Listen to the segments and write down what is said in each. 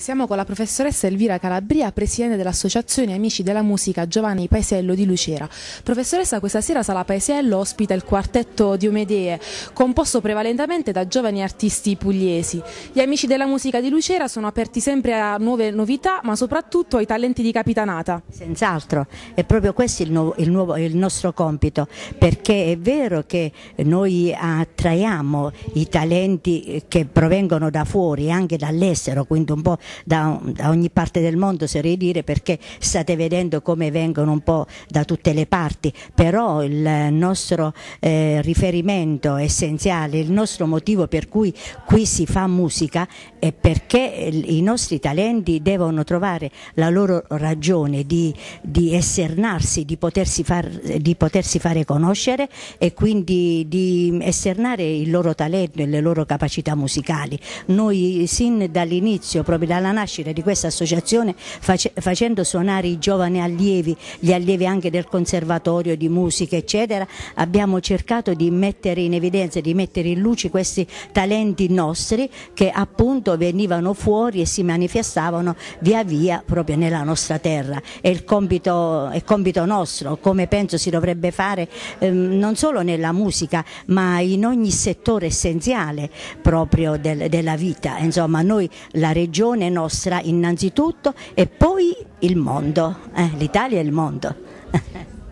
Siamo con la professoressa Elvira Calabria, presidente dell'Associazione Amici della Musica Giovanni Paesiello di Lucera. Professoressa, questa sera Sala Paesiello ospita il quartetto Diomedee, composto prevalentemente da giovani artisti pugliesi. Gli Amici della Musica di Lucera sono aperti sempre a nuove novità, ma soprattutto ai talenti di Capitanata. Senz'altro, è proprio questo il, nuovo, il, nuovo, il nostro compito, perché è vero che noi attraiamo i talenti che provengono da fuori, anche dall'estero, quindi appunto un po' da, da ogni parte del mondo, oserei dire, perché state vedendo come vengono un po' da tutte le parti, però il nostro eh, riferimento essenziale, il nostro motivo per cui qui si fa musica è perché i nostri talenti devono trovare la loro ragione di, di esternarsi, di potersi, far, di potersi fare conoscere e quindi di esternare il loro talento e le loro capacità musicali. Noi sin dall'inizio inizio proprio dalla nascita di questa associazione facendo suonare i giovani allievi, gli allievi anche del conservatorio di musica eccetera, abbiamo cercato di mettere in evidenza, di mettere in luce questi talenti nostri che appunto venivano fuori e si manifestavano via via proprio nella nostra terra. È il compito, è compito nostro, come penso si dovrebbe fare ehm, non solo nella musica ma in ogni settore essenziale proprio del, della vita. Insomma, noi la regione nostra innanzitutto e poi il mondo, eh, l'Italia e il mondo.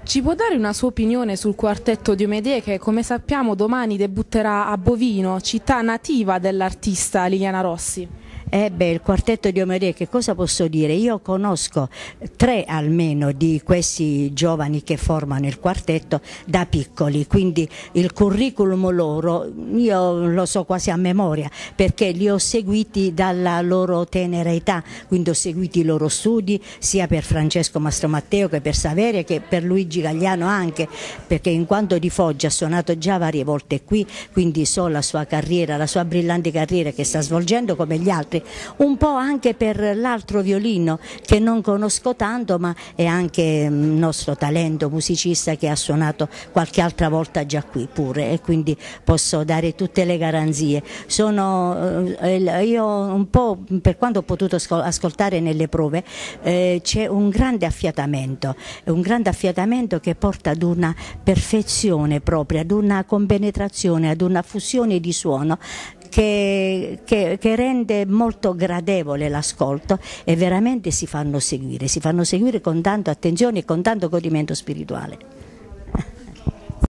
Ci può dare una sua opinione sul quartetto di Diomedee che come sappiamo domani debutterà a Bovino, città nativa dell'artista Liliana Rossi? ebbe eh il quartetto di Omerie, che cosa posso dire? Io conosco tre almeno di questi giovani che formano il quartetto da piccoli, quindi il curriculum loro io lo so quasi a memoria perché li ho seguiti dalla loro tenera età, quindi ho seguito i loro studi sia per Francesco Mastro Matteo che per Saveria che per Luigi Gagliano anche, perché in quanto di Foggia ha suonato già varie volte qui, quindi so la sua carriera, la sua brillante carriera che sta svolgendo come gli altri importante, un po' anche per l'altro violino che non conosco tanto ma è anche mm, nostro talento musicista che ha suonato qualche altra volta già qui pure e quindi posso dare tutte le garanzie. Sono, eh, io un po' per quanto ho potuto ascoltare nelle prove eh, c'è un grande affiatamento, un grande affiatamento che porta ad una perfezione propria, ad una compenetrazione, ad una fusione di suono che, che, che rende molto gradevole l'ascolto e veramente si fanno seguire, si fanno seguire con tanta attenzione e con tanto godimento spirituale.